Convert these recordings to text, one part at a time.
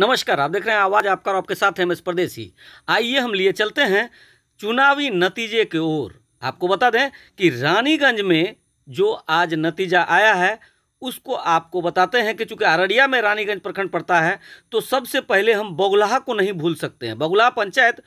नमस्कार आप देख रहे हैं आवाज़ आपका और आपके साथ है मैं परदेसी आइए हम लिए चलते हैं चुनावी नतीजे की ओर आपको बता दें कि रानीगंज में जो आज नतीजा आया है उसको आपको बताते हैं कि चूंकि अररिया में रानीगंज प्रखंड पड़ता है तो सबसे पहले हम बगुलाहा को नहीं भूल सकते हैं बगुलाह पंचायत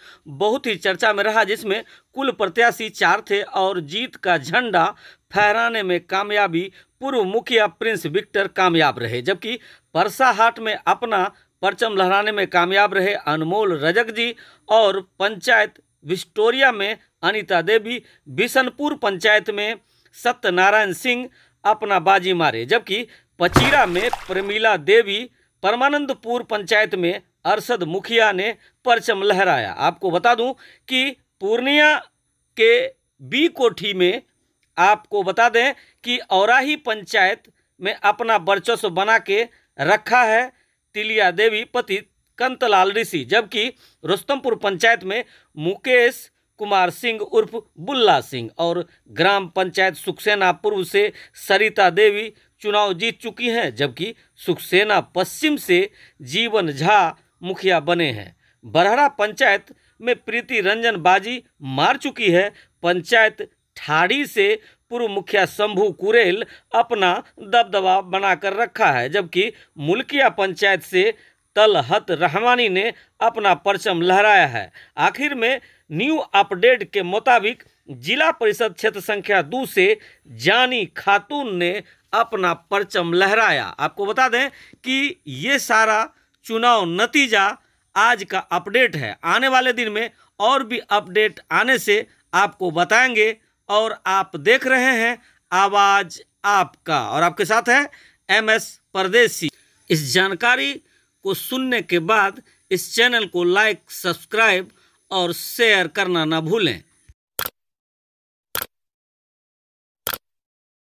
बहुत ही चर्चा में रहा जिसमें कुल प्रत्याशी चार थे और जीत का झंडा फहराने में कामयाबी पूर्व मुखिया प्रिंस विक्टर कामयाब रहे जबकि परसाहाट में अपना परचम लहराने में कामयाब रहे अनमोल रजक जी और पंचायत विस्टोरिया में अनिता देवी बिशनपुर पंचायत में सत्यनारायण सिंह अपना बाजी मारे जबकि पचीरा में प्रमिला देवी परमानंदपुर पंचायत में अरसद मुखिया ने परचम लहराया आपको बता दूं कि पूर्णिया के बी कोठी में आपको बता दें कि औराही पंचायत में अपना वर्चस्व बना के रखा है तिलिया देवी पति कंतलाल ऋषि जबकि रोस्तमपुर पंचायत में मुकेश कुमार सिंह उर्फ बुल्ला सिंह और ग्राम पंचायत सुखसेना पूर्व से सरिता देवी चुनाव जीत चुकी हैं जबकि सुखसेना पश्चिम से जीवन झा मुखिया बने हैं बरहरा पंचायत में प्रीति रंजन बाजी मार चुकी है पंचायत ठाड़ी से पूर्व मुखिया शंभू कुरेल अपना दबदबा बनाकर रखा है जबकि मुल्किया पंचायत से तलहत रहमानी ने अपना परचम लहराया है आखिर में न्यू अपडेट के मुताबिक जिला परिषद क्षेत्र संख्या दो से जानी खातून ने अपना परचम लहराया आपको बता दें कि ये सारा चुनाव नतीजा आज का अपडेट है आने वाले दिन में और भी अपडेट आने से आपको बताएंगे और आप देख रहे हैं आवाज़ आपका और आपके साथ है एम एस परदेसी इस जानकारी को सुनने के बाद इस चैनल को लाइक सब्सक्राइब और शेयर करना ना भूलें